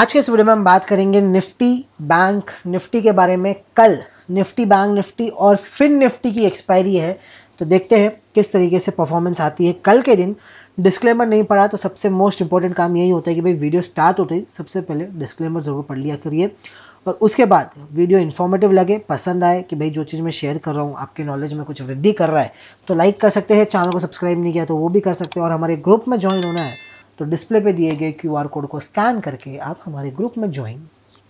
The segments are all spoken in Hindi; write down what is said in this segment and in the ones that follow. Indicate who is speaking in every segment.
Speaker 1: आज के इस वीडियो में हम बात करेंगे निफ्टी बैंक निफ्टी के बारे में कल निफ्टी बैंक निफ्टी और फिन निफ्टी की एक्सपायरी है तो देखते हैं किस तरीके से परफॉर्मेंस आती है कल के दिन डिस्क्लेमर नहीं पढ़ा तो सबसे मोस्ट इंपॉर्टेंट काम यही होता है कि भाई वीडियो स्टार्ट होते ही सबसे पहले डिस्क्लेमर ज़रूर पढ़ लिया करिए और उसके बाद वीडियो इन्फॉर्मेटिव लगे पसंद आए कि भाई जो चीज़ मैं शेयर कर रहा हूँ आपके नॉलेज में कुछ वृद्धि कर रहा है तो लाइक कर सकते हैं चैनल को सब्सक्राइब नहीं किया तो वो भी कर सकते हैं और हमारे ग्रुप में ज्वाइन होना है तो डिस्प्ले पे दिए गए क्यूआर कोड को स्कैन करके आप हमारे ग्रुप में ज्वाइन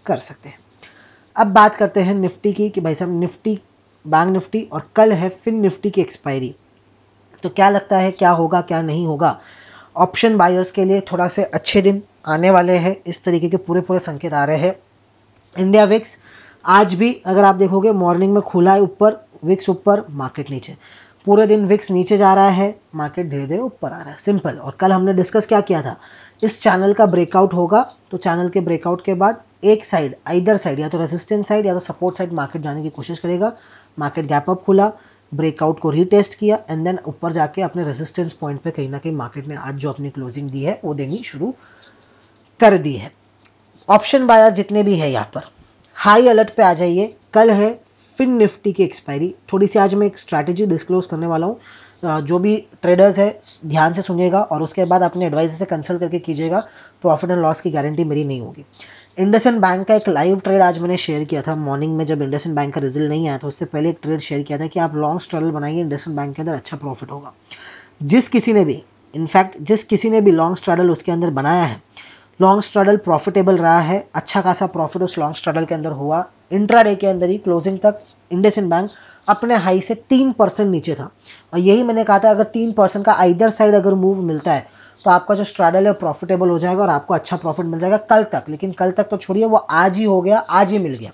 Speaker 1: कर सकते हैं अब बात करते हैं निफ्टी की कि भाई साहब निफ्टी बैंक निफ्टी और कल है फिन निफ्टी की एक्सपायरी तो क्या लगता है क्या होगा क्या नहीं होगा ऑप्शन बायर्स के लिए थोड़ा से अच्छे दिन आने वाले हैं इस तरीके के पूरे पूरे संकेत आ रहे हैं इंडिया विक्स आज भी अगर आप देखोगे मॉर्निंग में खुला है ऊपर विक्स ऊपर मार्केट नीचे पूरे दिन विक्स नीचे जा रहा है मार्केट धीरे धीरे ऊपर आ रहा है सिंपल और कल हमने डिस्कस क्या किया था इस चैनल का ब्रेकआउट होगा तो चैनल के ब्रेकआउट के बाद एक साइड आइदर साइड या तो रेजिस्टेंस साइड या तो सपोर्ट साइड मार्केट जाने की कोशिश करेगा मार्केट गैप अप खुला ब्रेकआउट को रीटेस्ट किया एंड देन ऊपर जाके अपने रेजिस्टेंस पॉइंट पे कहीं ना कहीं मार्केट ने आज जो अपनी क्लोजिंग दी है वो देनी शुरू कर दी है ऑप्शन बायर जितने भी है यहाँ पर हाई अलर्ट पे आ जाइए कल है फिन निफ्टी की एक्सपायरी थोड़ी सी आज मैं एक स्ट्रैटेजी डिस्क्लोज करने वाला हूँ जो भी ट्रेडर्स है ध्यान से सुनिएगा और उसके बाद अपने एडवाइजर से कंसल्ट करके कीजिएगा प्रॉफिट एंड लॉस की गारंटी मेरी नहीं होगी इंडसन बैंक का एक लाइव ट्रेड आज मैंने शेयर किया था मॉर्निंग में जब इंडसन बैंक का रिजल्ट नहीं आया था उससे पहले एक ट्रेड शेयर किया था कि आप लॉन्ग स्ट्रगल बनाएंगे इंडसन बैंक के अंदर अच्छा प्रॉफिट होगा जिस किसी ने भी इनफैक्ट जिस किसी ने भी लॉन्ग स्ट्रगल उसके अंदर बनाया है लॉन्ग स्ट्रगल प्रॉफिटेबल रहा है अच्छा खासा प्रॉफिट उस लॉन्ग स्ट्रगल के अंदर हुआ डे के अंदर ही क्लोजिंग तक इंड बैंक अपने हाई से तीन परसेंट नीचे था और यही मैंने कहा था अगर तीन परसेंट का आइदर साइड अगर मूव मिलता है तो आपका जो स्ट्रगल है प्रॉफिटेबल हो जाएगा और आपको अच्छा प्रॉफिट मिल जाएगा कल तक लेकिन कल तक तो छोड़िए वो आज ही हो गया आज ही मिल गया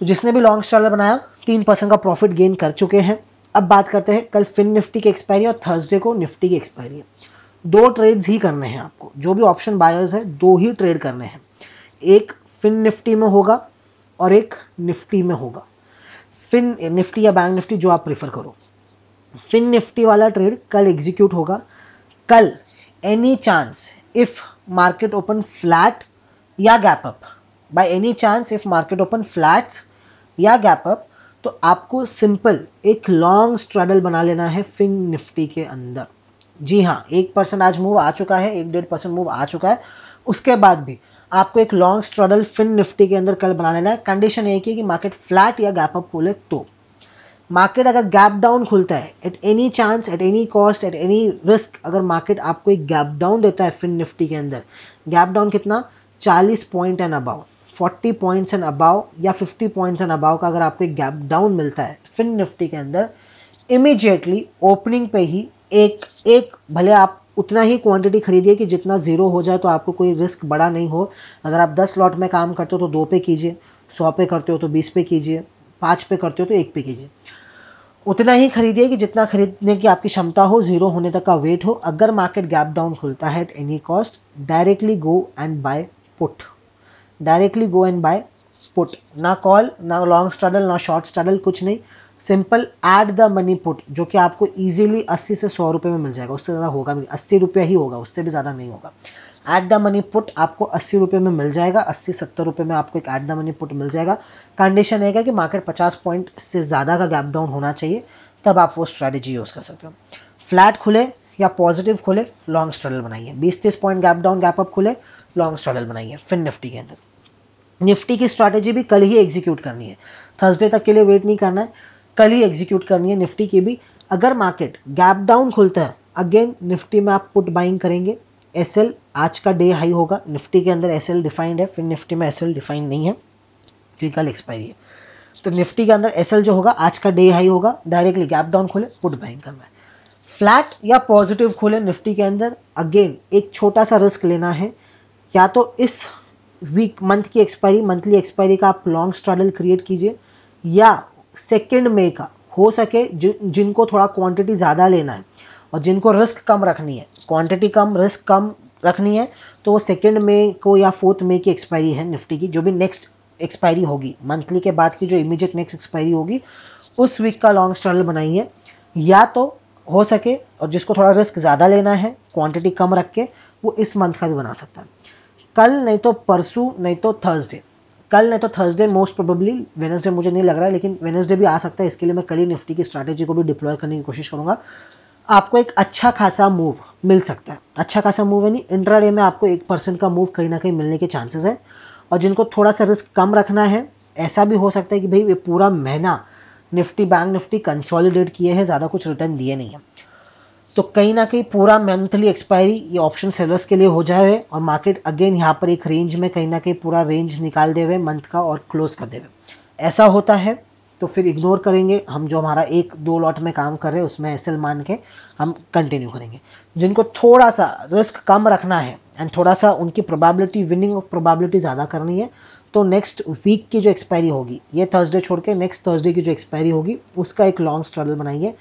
Speaker 1: तो जिसने भी लॉन्ग स्ट्रगल बनाया तीन परसेंट का प्रॉफिट गेन कर चुके हैं अब बात करते हैं कल फिन निफ्टी की एक्सपायरी और थर्सडे को निफ्टी की एक्सपायरी है दो ट्रेड्स ही करने हैं आपको जो भी ऑप्शन बायर्स है दो ही ट्रेड करने हैं एक फिन निफ्टी में होगा और एक निफ्टी में होगा फिन निफ्टी या बैंक निफ्टी जो आप प्रेफर करो फिन निफ्टी वाला ट्रेड कल एग्जीक्यूट होगा कल any chance if market open flat या gap up by any chance if market open flats या गैप अप तो आपको सिंपल एक लॉन्ग स्ट्रगल बना लेना है फिन निफ्टी के अंदर जी हाँ एक परसेंट आज मूव आ चुका है एक डेढ़ परसेंट मूव आ चुका है उसके बाद भी आपको एक लॉन्ग स्ट्रगल फिन निफ्टी के अंदर कल बना लेना है कंडीशन एक ही कि मार्केट फ्लैट या गैप अप खोले तो मार्केट अगर गैप डाउन खुलता है at any chance at any cost at any risk अगर मार्केट आपको एक गैप डाउन देता है फिन निफ्टी के अंदर गैप डाउन कितना चालीस point and above forty points and above या फिफ्टी पॉइंट्स एंड अबाव का अगर आपको एक गैप डाउन मिलता है फिन निफ्टी के अंदर इमीजिएटली ओपनिंग पे ही एक एक भले आप उतना ही क्वांटिटी खरीदिए कि जितना ज़ीरो हो जाए तो आपको कोई रिस्क बड़ा नहीं हो अगर आप दस लॉट में काम करते हो तो दो पे कीजिए सौ पे करते हो तो बीस पे कीजिए पाँच पे करते हो तो एक पे कीजिए उतना ही खरीदिए कि जितना खरीदने की आपकी क्षमता हो ज़ीरो होने तक का वेट हो अगर मार्केट गैप डाउन खुलता है at any cost directly go and buy put directly go and buy put ना कॉल ना लॉन्ग स्ट्रगल ना शॉर्ट स्ट्रगल कुछ नहीं simple at the money put जो कि आपको इजीली अस्सी से सौ रुपये में मिल जाएगा उससे ज़्यादा होगा भी अस्सी रुपया ही होगा उससे भी ज़्यादा नहीं होगा ऐड द मनी पुट आपको अस्सी रुपये में मिल जाएगा अस्सी सत्तर रुपये में आपको एक ऐड द मनी पुट मिल जाएगा कंडीशन है कि मार्केट पचास पॉइंट से ज़्यादा का गैप डाउन होना चाहिए तब आप वो स्ट्रैटेजी यूज़ कर सकते हो फ्लैट खुले या पॉजिटिव खुले लॉन्ग स्ट्रगल बनाइए बीस तीस point gap down gap up खुले लॉन्ग स्ट्रगल बनाइए फिर निफ्टी के अंदर निफ्टी की स्ट्रैटेजी भी कल ही एग्जीक्यूट करनी है थर्सडे तक के लिए वेट नहीं करना है कल ही एग्जीक्यूट करनी है निफ्टी की भी अगर मार्केट गैप डाउन खुलता है अगेन निफ्टी में आप पुट बाइंग करेंगे एस आज का डे हाई होगा निफ्टी के अंदर एस डिफाइंड है फिर निफ्टी में एस डिफाइंड नहीं है क्योंकि कल एक्सपायरी है तो निफ्टी के अंदर एस जो होगा आज का डे हाई होगा डायरेक्टली गैप डाउन खोले पुट बाइंग करना है फ्लैट या पॉजिटिव खोले निफ्टी के अंदर अगेन एक छोटा सा रिस्क लेना है या तो इस वीक मंथ की एक्सपायरी मंथली एक्सपायरी का आप लॉन्ग स्ट्रगल क्रिएट कीजिए या सेकेंड मे का हो सके जि, जिनको थोड़ा क्वांटिटी ज़्यादा लेना है और जिनको रिस्क कम रखनी है क्वांटिटी कम रिस्क कम रखनी है तो वो सेकेंड मे को या फोर्थ मे की एक्सपायरी है निफ्टी की जो भी नेक्स्ट एक्सपायरी होगी मंथली के बाद की जो इमीजिएट नेक्स्ट एक्सपायरी होगी उस वीक का लॉन्ग स्ट्रगल बनाइए या तो हो सके और जिसको थोड़ा रिस्क ज़्यादा लेना है क्वांटिटी कम रख के वो इस मंथ का भी बना सकता है कल नहीं तो परसों नहीं तो थर्सडे कल नहीं तो थर्सडे मोस्ट प्रोबेबली वेनसडे मुझे नहीं लग रहा है लेकिन वेनसडे भी आ सकता है इसके लिए मैं कल ही निफ्टी की स्ट्रैटेजी को भी डिप्लॉय करने की कोशिश करूँगा आपको एक अच्छा खासा मूव मिल सकता है अच्छा खासा मूव है नहीं इंट्राडे में आपको एक परसेंट का मूव कहीं ना कहीं मिलने के चांसेस है और जिनको थोड़ा सा रिस्क कम रखना है ऐसा भी हो सकता है कि भाई ये पूरा महीना निफ्टी बैंक निफ्टी कंसोलिडेट किए हैं ज़्यादा कुछ रिटर्न दिए नहीं है तो कहीं ना कहीं पूरा मंथली एक्सपायरी ये ऑप्शन सेलर्स के लिए हो जाए और मार्केट अगेन यहाँ पर एक रेंज में कहीं ना कहीं पूरा रेंज निकाल देवे मंथ का और क्लोज कर देवे ऐसा होता है तो फिर इग्नोर करेंगे हम जो हमारा एक दो लॉट में काम कर रहे हैं उसमें एस मान के हम कंटिन्यू करेंगे जिनको थोड़ा सा रिस्क कम रखना है एंड थोड़ा सा उनकी प्रोबेबिलिटी विनिंग ऑफ प्रोबेबिलिटी ज़्यादा करनी है तो नेक्स्ट वीक की जो एक्सपायरी होगी ये थर्सडे छोड़ के नेक्स्ट थर्सडे की जो एक्सपायरी होगी उसका एक लॉन्ग स्ट्रगल बनाइए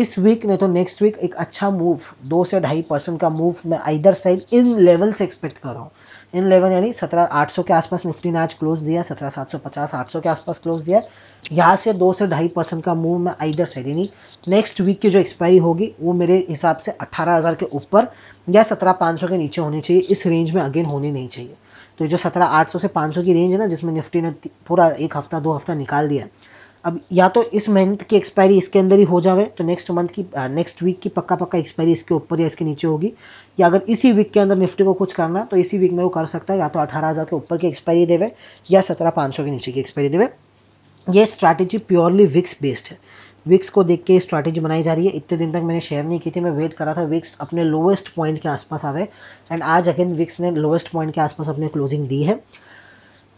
Speaker 1: इस वीक नहीं तो नेक्स्ट वीक एक अच्छा मूव दो से ढाई परसेंट का मूव मैं आइदर साइड इन लेवल से एक्सपेक्ट कर रहा हूँ इन लेवल यानी सत्रह आठ सौ के आसपास निफ्टी ने आज क्लोज दिया सत्रह सात सौ पचास आठ सौ के आसपास क्लोज दिया यहाँ से दो से ढाई परसेंट का मूव मैं आइदर साइड यानी नेक्स्ट वीक की जो एक्सपायरी होगी वो मेरे हिसाब से अट्ठारह हज़ार के ऊपर या सत्रह पाँच सौ के नीचे होनी चाहिए इस रेंज में अगेन होनी नहीं चाहिए तो जो सत्रह आठ सौ से पाँच सौ की रेंज है ना जिसमें निफ्टी ने पूरा एक हफ्ता दो हफ्ता निकाल दिया अब या तो इस मंथ की एक्सपायरी इसके अंदर ही हो जावे तो नेक्स्ट मंथ की नेक्स्ट वीक की पक्का पक्का एक्सपायरी इसके ऊपर या इसके नीचे होगी या अगर इसी वीक के अंदर निफ्टी को कुछ करना तो इसी वीक में वो कर सकता है या तो अठारह हज़ार के ऊपर की एक्सपायरी देवे या सत्रह पाँच सौ के नीचे की एक्सपायरी देवे ये स्ट्रैटेजी प्योरली विक्स बेस्ड है विक्स को देख के स्ट्रैटेजी बनाई जा रही है इतने दिन तक मैंने शेयर नहीं की थी मैं वेट करा था विक्स अपने लोवेस्ट पॉइंट के आसपास आवे एंड आज अगेन विक्स ने लोवेस्ट पॉइंट के आसपास अपने क्लोजिंग दी है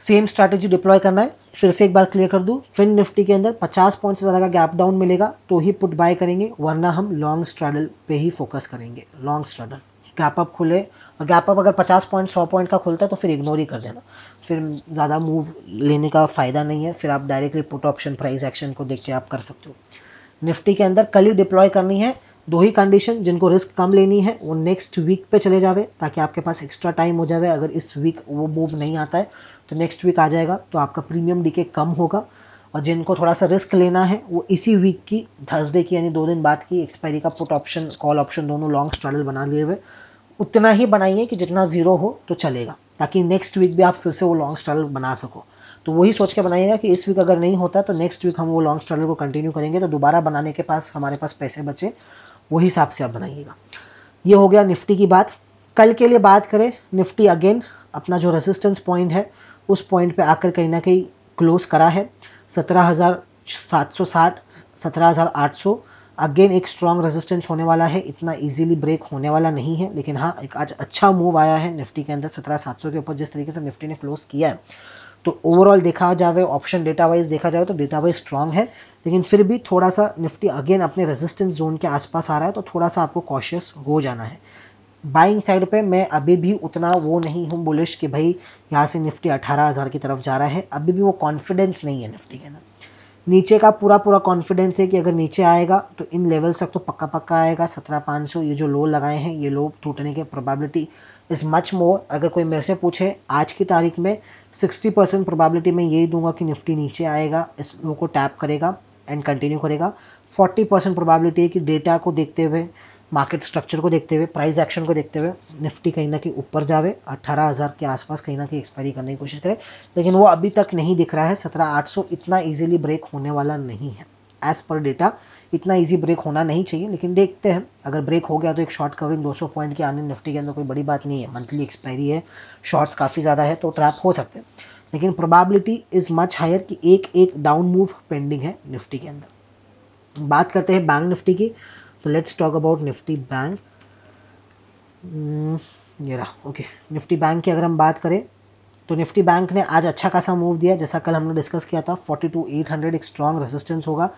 Speaker 1: सेम स्ट्रैटेजी डिप्लॉय करना है फिर से एक बार क्लियर कर दूँ फिर निफ्टी के अंदर 50 पॉइंट से ज़्यादा का गैप डाउन मिलेगा तो ही पुट बाय करेंगे वरना हम लॉन्ग स्ट्रैडल पे ही फोकस करेंगे लॉन्ग स्ट्रैडल गैप अप खुले और गैप अप अगर 50 पॉइंट 100 पॉइंट का खुलता है तो फिर इग्नोर ही कर देना फिर ज़्यादा मूव लेने का फ़ायदा नहीं है फिर आप directly put option price action को देख के आप कर सकते हो निफ्टी के अंदर कल ही डिप्लॉय करनी है दो ही कंडीशन जिनको रिस्क कम लेनी है वो नेक्स्ट वीक पे चले जावे ताकि आपके पास एक्स्ट्रा टाइम हो जावे अगर इस वीक वो मूव नहीं आता है तो नेक्स्ट वीक आ जाएगा तो आपका प्रीमियम डीके कम होगा और जिनको थोड़ा सा रिस्क लेना है वो इसी वीक की थर्सडे की यानी दो दिन बाद की एक्सपायरी का पुट ऑप्शन कॉल ऑप्शन दोनों लॉन्ग स्ट्रगल बना लिए हुए उतना ही बनाइए कि जितना ज़ीरो हो तो चलेगा ताकि नेक्स्ट वीक भी आप फिर से वो लॉन्ग स्ट्रगल बना सको तो वही सोच के बनाइएगा कि इस वीक अगर नहीं होता तो नेक्स्ट वीक हम वो लॉन्ग स्ट्रगल को कंटिन्यू करेंगे तो दोबारा बनाने के पास हमारे पास पैसे बचे वही हिसाब से आप बनाइएगा ये हो गया निफ्टी की बात कल के लिए बात करें निफ्टी अगेन अपना जो रेजिस्टेंस पॉइंट है उस पॉइंट पे आकर कहीं ना कहीं क्लोज करा है सत्रह हज़ार सात सौ साठ सत्रह हज़ार आठ सौ अगेन एक स्ट्रॉन्ग रेजिस्टेंस होने वाला है इतना इजीली ब्रेक होने वाला नहीं है लेकिन हाँ एक आज अच्छा मूव आया है निफ्टी के अंदर सत्रह सात सौ के ऊपर जिस तरीके से निफ्टी ने क्लोज किया है तो ओवरऑल देखा जाए ऑप्शन डेटा वाइज देखा जाए तो डेटा वाइज स्ट्रांग है लेकिन फिर भी थोड़ा सा निफ्टी अगेन अपने रेजिस्टेंस जोन के आसपास आ रहा है तो थोड़ा सा आपको कॉशियस हो जाना है बाइंग साइड पे मैं अभी भी उतना वो नहीं हूँ बुलिश कि भाई यहाँ से निफ्टी अठारह की तरफ जा रहा है अभी भी वो कॉन्फिडेंस नहीं है निफ्टी के अंदर नीचे का पूरा पूरा कॉन्फिडेंस है कि अगर नीचे आएगा तो इन लेवल्स तक तो पक्का पक्का आएगा सत्रह पाँच सौ ये जो लो लगाए हैं ये लो टूटने की प्रोबेबिलिटी इज़ मच मोर अगर कोई मेरे से पूछे आज की तारीख में सिक्सटी परसेंट प्रोबेबिलिटी मैं यही दूंगा कि निफ्टी नीचे आएगा इस लो को टैप करेगा एंड कंटिन्यू करेगा फोर्टी परसेंट प्रोबेबिलिटी है कि डेटा को देखते हुए मार्केट स्ट्रक्चर को देखते हुए प्राइस एक्शन को देखते हुए निफ्टी कहीं ना कहीं ऊपर जावे अट्ठारह हज़ार के आसपास कहीं ना कहीं एक्सपायरी करने की कोशिश करे लेकिन वो अभी तक नहीं दिख रहा है सत्रह आठ सौ इतना ईजिली ब्रेक होने वाला नहीं है एज़ पर डेटा इतना इजी ब्रेक होना नहीं चाहिए लेकिन देखते हैं अगर ब्रेक हो गया तो एक शॉर्ट कवरिंग 200 पॉइंट के आने निफ्टी के अंदर कोई बड़ी बात नहीं है मंथली एक्सपायरी है शॉर्ट्स काफ़ी ज़्यादा है तो ट्रैप हो सकते हैं लेकिन प्रोबेबिलिटी इज़ मच हायर कि एक एक डाउन मूव पेंडिंग है निफ्टी के अंदर बात करते हैं बैंक निफ्टी की तो let's talk about Nifty bank ये ओके निफ्टी बैंक की अगर हम बात करें तो निफ्टी बैंक ने आज अच्छा खासा मूव दिया जैसा कल हमने डिस्कस किया था हंड्रेड एक स्ट्रॉन्ग रेजिस्टेंस होगा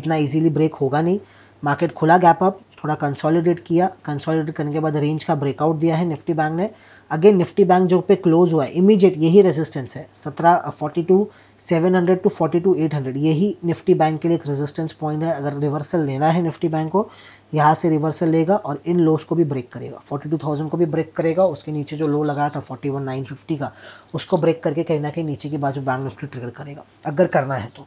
Speaker 1: इतना इजीली ब्रेक होगा नहीं मार्केट खुला गैप अप थोड़ा कंसोलिडेट किया कंसोलिडेट करने के बाद रेंज का ब्रेकआउट दिया है निफ्टी बैंक ने अगेन निफ्टी बैंक जो पे क्लोज हुआ है इमीडिएट यही रेजिस्टेंस है सत्रह forty two seven hundred two forty two eight hundred यही निफ्टी बैंक के लिए एक रेजिस्टेंस पॉइंट है अगर रिवर्सल लेना है निफ्टी बैंक को यहाँ से रिवर्सल लेगा और इन लोस को भी ब्रेक करेगा फोर्टी टू थाउजेंड को भी ब्रेक करेगा उसके नीचे जो लो लगाया था फोर्टी वन नाइन फिफ्टी का उसको ब्रेक करके कहीं ना कहीं नीचे की बाजू बैंक निफ्टी ट्रिगर करेगा अगर करना है तो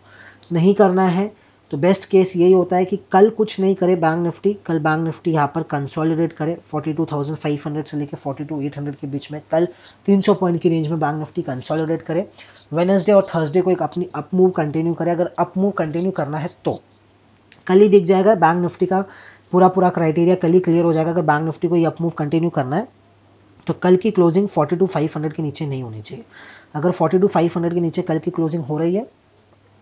Speaker 1: नहीं करना है तो बेस्ट केस यही होता है कि कल कुछ नहीं करे बैंक निफ्टी कल बैंक निफ्टी यहाँ पर कंसोलिडेट करे 42,500 से लेकर 42,800 के बीच में कल 300 पॉइंट की रेंज में बैंक निफ्टी कंसोलिडेट करे वेनसडे और थर्सडे को एक अपनी अप मूव कंटिन्यू करे अगर अप मूव कंटिन्यू करना है तो कल ही दिख जाएगा बैंक निफ्टी का पूरा पूरा क्राइटेरिया कल ही क्लियर हो जाएगा अगर बैंक निफ्टी को ये अप मूव कंटिन्यू करना है तो कल की क्लोजिंग 42,500 के नीचे नहीं होनी चाहिए अगर 42,500 के नीचे कल की क्लोजिंग हो रही है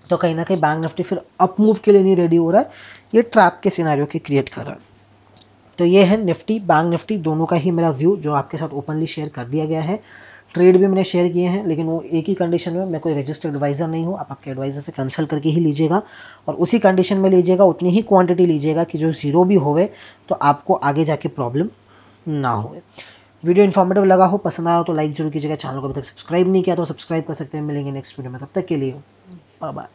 Speaker 1: तो कहीं ना कहीं बैंक निफ्टी फिर अप मूव के लिए नहीं रेडी हो रहा है ये ट्रैप के सिनारियों के क्रिएट कर रहा है तो ये है निफ्टी बैंक निफ्टी दोनों का ही मेरा व्यू जो आपके साथ ओपनली शेयर कर दिया गया है ट्रेड भी मैंने शेयर किए हैं लेकिन वो एक ही कंडीशन में मैं कोई रजिस्टर्ड एडवाइज़र नहीं हूँ आप आपके एडवाइज़र से कंसल्ट करके ही लीजिएगा और उसी कंडीशन में लीजिएगा उतनी ही क्वांटिटी लीजिएगा कि जो ज़ीरो भी होवे तो आपको आगे जाके प्रॉब्लम ना होवे वीडियो इन्फॉर्मेटिव लगा हो पसंद आया तो लाइक जरूर कीजिएगा चैनल को अभी तक सब्सक्राइब नहीं किया तो सब्सक्राइब कर सकते हैं मिलेंगे नेक्स्ट वीडियो में तब तक के लिए 爸爸。